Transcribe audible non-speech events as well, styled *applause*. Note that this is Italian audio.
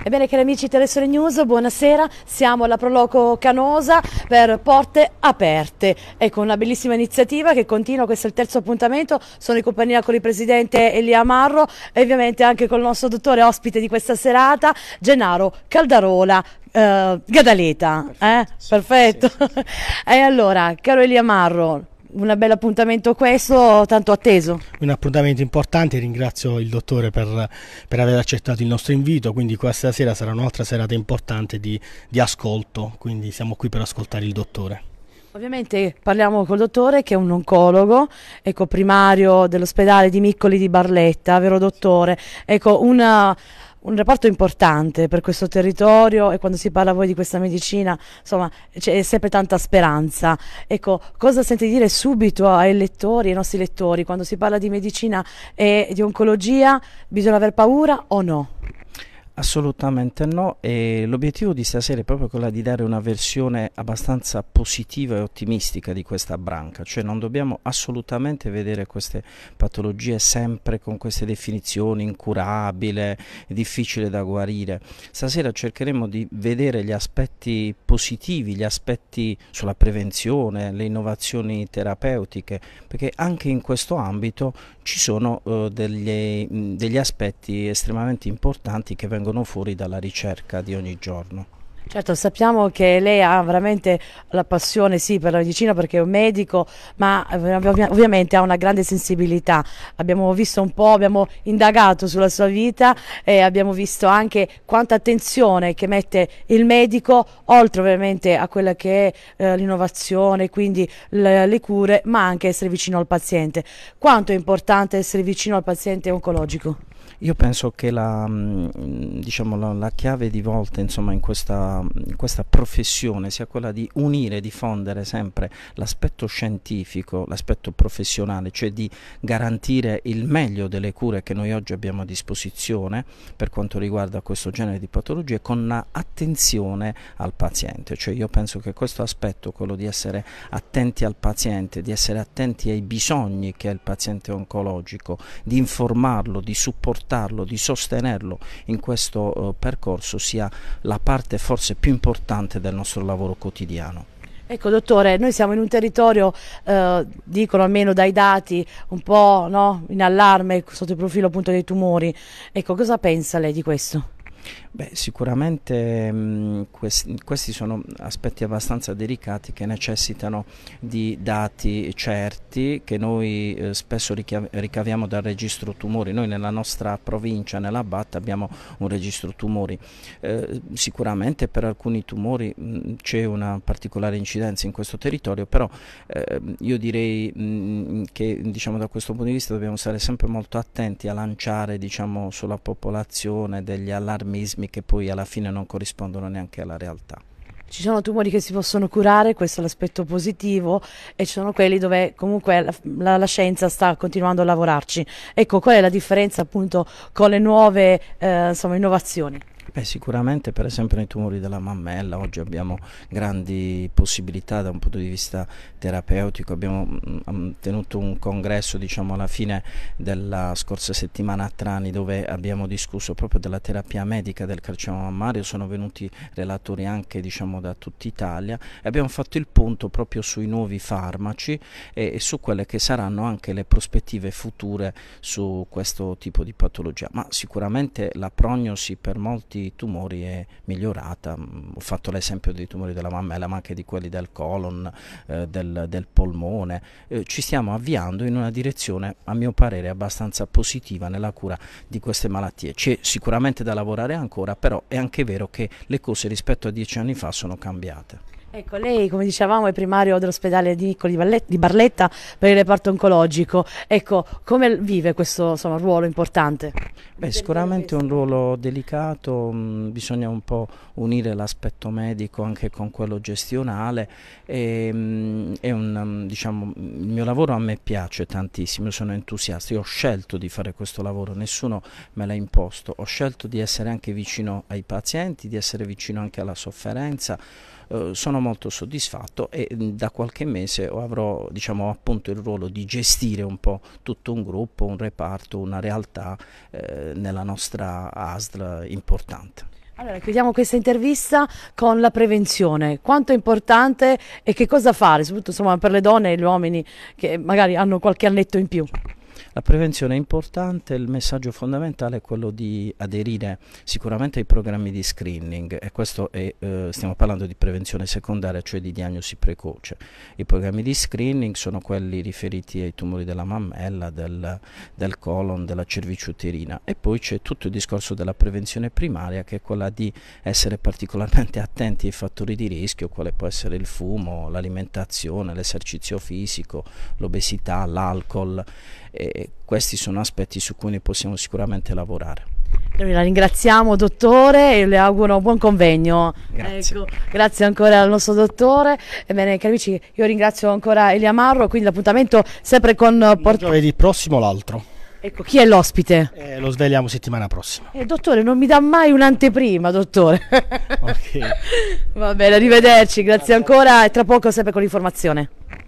Ebbene cari amici Telesole News, buonasera, siamo alla Proloco Canosa per Porte Aperte. Ecco, una bellissima iniziativa che continua, questo è il terzo appuntamento, sono in compagnia con il presidente Elia Marro e ovviamente anche con il nostro dottore ospite di questa serata, Gennaro Caldarola. Eh, Gadaleta, eh? perfetto. Eh? Sì, perfetto. Sì, sì, *laughs* e allora, caro Elia Marro, un bel appuntamento questo, tanto atteso. Un appuntamento importante, ringrazio il dottore per, per aver accettato il nostro invito, quindi questa sera sarà un'altra serata importante di, di ascolto, quindi siamo qui per ascoltare il dottore. Ovviamente parliamo col dottore che è un oncologo, ecco, primario dell'ospedale di Miccoli di Barletta, vero dottore? Ecco, una un reparto importante per questo territorio e quando si parla voi di questa medicina, insomma, c'è sempre tanta speranza. Ecco, cosa senti dire subito ai lettori, ai nostri lettori, quando si parla di medicina e di oncologia, bisogna aver paura o no? Assolutamente no e l'obiettivo di stasera è proprio quello di dare una versione abbastanza positiva e ottimistica di questa branca, cioè non dobbiamo assolutamente vedere queste patologie sempre con queste definizioni incurabile, difficile da guarire. Stasera cercheremo di vedere gli aspetti positivi, gli aspetti sulla prevenzione, le innovazioni terapeutiche, perché anche in questo ambito ci sono eh, degli, degli aspetti estremamente importanti che vengono vengono fuori dalla ricerca di ogni giorno. Certo, sappiamo che lei ha veramente la passione sì, per la medicina perché è un medico, ma eh, ovviamente ha una grande sensibilità. Abbiamo visto un po', abbiamo indagato sulla sua vita e abbiamo visto anche quanta attenzione che mette il medico, oltre ovviamente a quella che è eh, l'innovazione, quindi le, le cure, ma anche essere vicino al paziente. Quanto è importante essere vicino al paziente oncologico? Io penso che la, mm, diciamo, la, la chiave di volta insomma, in, questa, in, questa, professione sia quella di unire, diffondere sempre l'aspetto scientifico, l'aspetto professionale, cioè di garantire il meglio delle cure che noi oggi abbiamo a disposizione per quanto riguarda questo genere di patologie con attenzione al paziente. Cioè io penso che questo aspetto, quello di essere attenti al paziente, di essere attenti ai bisogni che ha il paziente oncologico, di informarlo, di supportarlo, supportarlo, di sostenerlo in questo eh, percorso sia la parte forse più importante del nostro lavoro quotidiano. Ecco dottore, noi siamo in un territorio, eh, dicono almeno dai dati, un po' no, in allarme sotto il profilo appunto dei tumori. Ecco, cosa pensa lei di questo? Beh, sicuramente mh, mm, questi, questi, sono aspetti abbastanza delicati che necessitano di dati certi che noi eh, spesso ricaviamo dal registro tumori. Noi nella nostra provincia, nella BAT, abbiamo un registro tumori. Eh, sicuramente per alcuni tumori mm, c'è una particolare incidenza in questo territorio, però eh, io direi mh, mm, che diciamo, da questo punto di vista dobbiamo stare sempre molto attenti a lanciare diciamo, sulla popolazione degli allarmi allarmismi che poi alla fine non corrispondono neanche alla realtà. Ci sono tumori che si possono curare, questo è l'aspetto positivo, e ci sono quelli dove comunque la, la, la scienza sta continuando a lavorarci. Ecco, qual è la differenza appunto con le nuove eh, insomma, innovazioni? Beh, sicuramente per esempio nei tumori della mammella oggi abbiamo grandi possibilità da un punto di vista terapeutico, abbiamo mm, mm, tenuto un congresso diciamo, alla fine della scorsa settimana a Trani dove abbiamo discusso proprio della terapia medica del carcinoma mammario, sono venuti relatori anche diciamo, da tutta Italia e abbiamo fatto il punto proprio sui nuovi farmaci e, e su quelle che saranno anche le prospettive future su questo tipo di patologia, ma sicuramente la prognosi per molti tumori è migliorata. Mm, ho fatto l'esempio dei tumori della mammella, ma anche di quelli del colon, eh, del, del, polmone. Eh, ci stiamo avviando in una direzione, a mio parere, abbastanza positiva nella cura di queste malattie. C'è sicuramente da lavorare ancora, però è anche vero che le cose rispetto a dieci anni fa sono cambiate. Ecco, lei come dicevamo è primario dell'ospedale di Niccoli di Barletta per il reparto oncologico. Ecco, come vive questo insomma, ruolo importante? Beh, sicuramente è un ruolo delicato, mm, bisogna un po' unire l'aspetto medico anche con quello gestionale. E, mh, mm, un, mm, diciamo, il mio lavoro a me piace tantissimo, sono entusiasta, io ho scelto di fare questo lavoro, nessuno me l'ha imposto, ho scelto di essere anche vicino ai pazienti, di essere vicino anche alla sofferenza. Eh, sono molto soddisfatto e mm, da qualche mese avrò diciamo, appunto il ruolo di gestire un po' tutto un gruppo, un reparto, una realtà eh, nella nostra ASL importante. Allora, chiudiamo questa intervista con la prevenzione. Quanto è importante e che cosa fare, soprattutto insomma, per le donne e gli uomini che magari hanno qualche annetto in più? La prevenzione è importante, il messaggio fondamentale è quello di aderire sicuramente ai programmi di screening e questo è, eh, stiamo parlando di prevenzione secondaria, cioè di diagnosi precoce. I programmi di screening sono quelli riferiti ai tumori della mammella, del, del colon, della cerviciuterina e poi c'è tutto il discorso della prevenzione primaria che è quella di essere particolarmente attenti ai fattori di rischio, quale può essere il fumo, l'alimentazione, l'esercizio fisico, l'obesità, l'alcol. Eh, questi sono aspetti su cui possiamo sicuramente lavorare. Noi la ringraziamo dottore e le auguro buon convegno. Grazie. Ecco, grazie ancora al nostro dottore. Ebbene, cari amici, io ringrazio ancora Elia Marro, quindi l'appuntamento sempre con Porto. Giovedì prossimo l'altro. Ecco, chi è l'ospite? Eh, lo svegliamo settimana prossima. Eh, dottore, non mi dà mai un'anteprima, dottore. ok. *laughs* Va bene, arrivederci, grazie ancora e tra poco sempre con l'informazione.